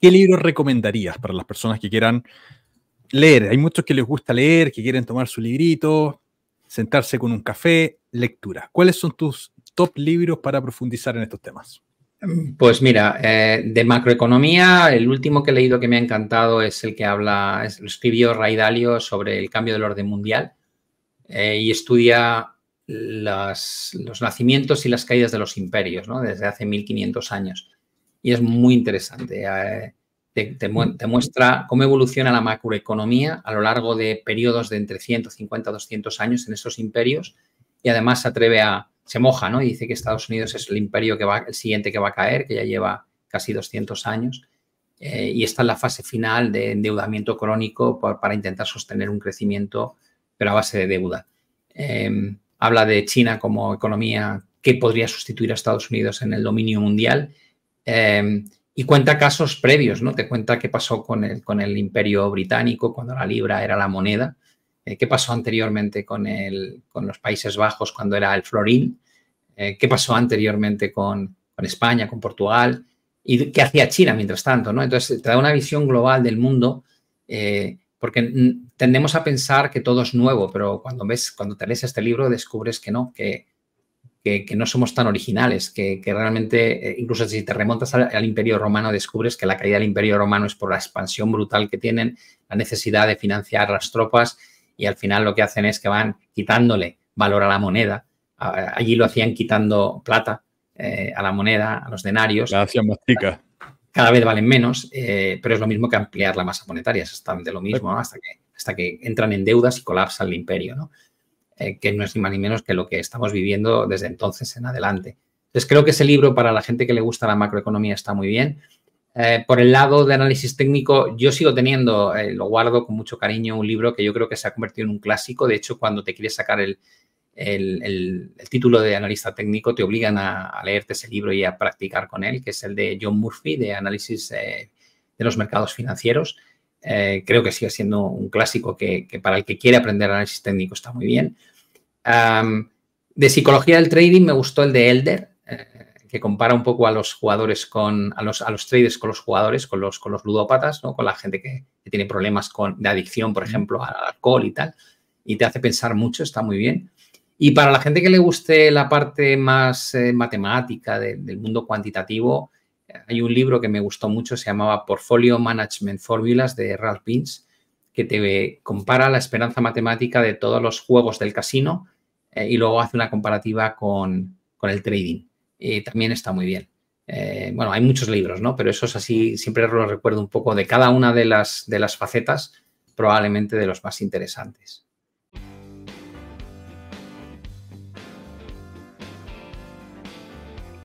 ¿Qué libro recomendarías para las personas que quieran leer? Hay muchos que les gusta leer, que quieren tomar su librito, sentarse con un café, lectura. ¿Cuáles son tus top libros para profundizar en estos temas? Pues mira, eh, de macroeconomía, el último que he leído que me ha encantado es el que habla, escribió Ray Dalio sobre el cambio del orden mundial eh, y estudia los nacimientos y las caídas de los imperios, ¿no? Desde hace 1500 años y es muy interesante. Eh, te, muestra cómo evoluciona la macroeconomía a lo largo de periodos de entre 150 a 200 años en esos imperios y además se atreve a, se moja, ¿no? Y dice que Estados Unidos es el imperio que va, el siguiente que va a caer, que ya lleva casi 200 años. Eh, y está en la fase final de endeudamiento crónico para intentar sostener un crecimiento, pero a base de deuda. Em, habla de China como economía que podría sustituir a Estados Unidos en el dominio mundial Em, y cuenta casos previos, ¿no? Te cuenta qué pasó con el, con el imperio británico cuando la libra era la moneda, eh, qué pasó anteriormente con, con los Países Bajos cuando era el florín, eh, qué pasó anteriormente con, España, con Portugal y qué hacía China mientras tanto, ¿no? Entonces te da una visión global del mundo eh, porque tendemos a pensar que todo es nuevo, pero cuando ves, cuando te lees este libro descubres que no, que que, no somos tan originales, que, realmente, eh, incluso si te remontas al, Imperio Romano, descubres que la caída del Imperio Romano es por la expansión brutal que tienen, la necesidad de financiar las tropas y al final lo que hacen es que van quitándole valor a la moneda. Allí lo hacían quitando plata eh, a la moneda, a los denarios. La Cada vez valen menos, eh, pero es lo mismo que ampliar la masa monetaria, es exactamente lo mismo, hasta, que, hasta que entran en deudas y colapsa el imperio. ¿no? Eh, que no es ni más ni menos que lo que estamos viviendo desde entonces en adelante. Entonces creo que ese libro para la gente que le gusta la macroeconomía está muy bien. Eh, por el lado de análisis técnico, yo sigo teniendo, eh, lo guardo con mucho cariño, un libro que yo creo que se ha convertido en un clásico. De hecho, cuando te quieres sacar el, título de analista técnico, te obligan a, leerte ese libro y a practicar con él, que es el de John Murphy, de análisis de los mercados financieros. Eh, creo que sigue siendo un clásico que, para el que quiere aprender análisis técnico está muy bien. de psicología del trading me gustó el de Elder, eh, que compara un poco a los jugadores con, a los, traders con los jugadores, con los, con los ludópatas, con la gente que, tiene problemas de adicción, por ejemplo, al alcohol y tal, y te hace pensar mucho, está muy bien. Y para la gente que le guste la parte más eh, matemática del mundo cuantitativo, hay un libro que me gustó mucho, se llamaba Portfolio Management Formulas de Ralph Pins que te compara la esperanza matemática de todos los juegos del casino eh, y luego hace una comparativa con, el trading. también está muy bien. Eh, bueno, hay muchos libros, ¿no? Pero eso es así, siempre lo recuerdo un poco de cada una de las, de las facetas, probablemente de los más interesantes.